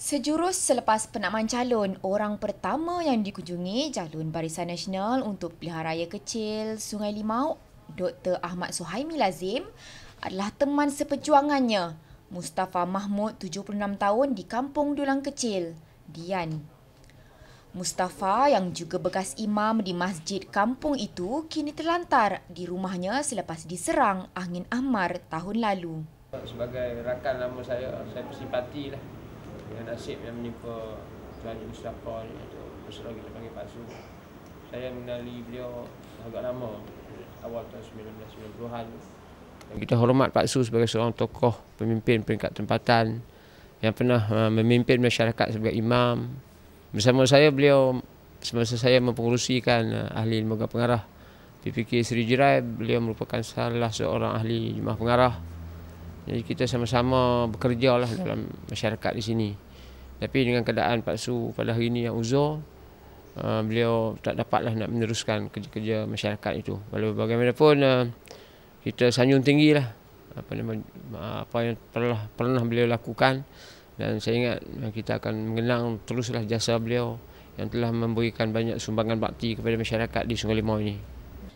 Sejurus selepas penamaan calon, orang pertama yang dikunjungi calon Barisan Nasional untuk Pilihan Raya Kecil Sungai Limau, Dr. Ahmad Suhaimi Lazim adalah teman seperjuangannya, Mustafa Mahmud, 76 tahun di Kampung Dulang Kecil, Dian. Mustafa yang juga bekas imam di masjid kampung itu kini terlantar di rumahnya selepas diserang angin amar tahun lalu sebagai rakan lama saya saya bersimpati lah dengan nasib yang menimpa Tuan Yunus Dapa ni atau Pesera kita panggil Pak Su saya mengenali beliau agak lama awal tahun 1990-an kita hormat Pak Su sebagai seorang tokoh pemimpin peringkat tempatan yang pernah uh, memimpin masyarakat sebagai imam bersama saya beliau semasa saya mempengerusikan uh, ahli ilmu pengarah PPK Seri Jirai beliau merupakan salah seorang ahli jemaah pengarah jadi kita sama-sama bekerja lah dalam masyarakat di sini. Tapi dengan keadaan Pak Su pada hari ini yang uzur, uh, beliau tak dapatlah nak meneruskan kerja-kerja masyarakat itu. Walaupun bagaimanapun uh, kita sanjung tinggi lah apa, uh, apa yang pernah, pernah beliau lakukan dan saya ingat kita akan mengenang teruslah jasa beliau yang telah memberikan banyak sumbangan bakti kepada masyarakat di Sungai Limau ini.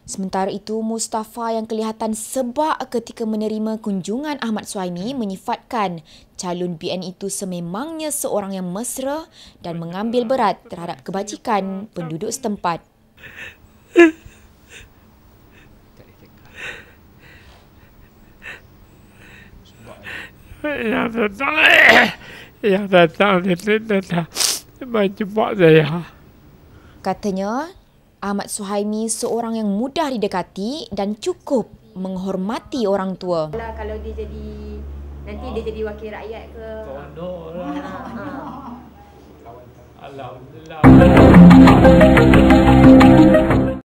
Sementara itu, Mustafa yang kelihatan sebak ketika menerima kunjungan Ahmad Suhaimi menyifatkan calon BN itu sememangnya seorang yang mesra dan mengambil berat terhadap kebajikan penduduk setempat. Ya datang, ya datang, ya datang, ya datang, ya datang, ya datang, Ahmad Suhaimi seorang yang mudah didekati dan cukup menghormati orang tua. Kalau, dia jadi nanti dia jadi wakil rakyat ke? Lah. Ah, Alhamdulillah.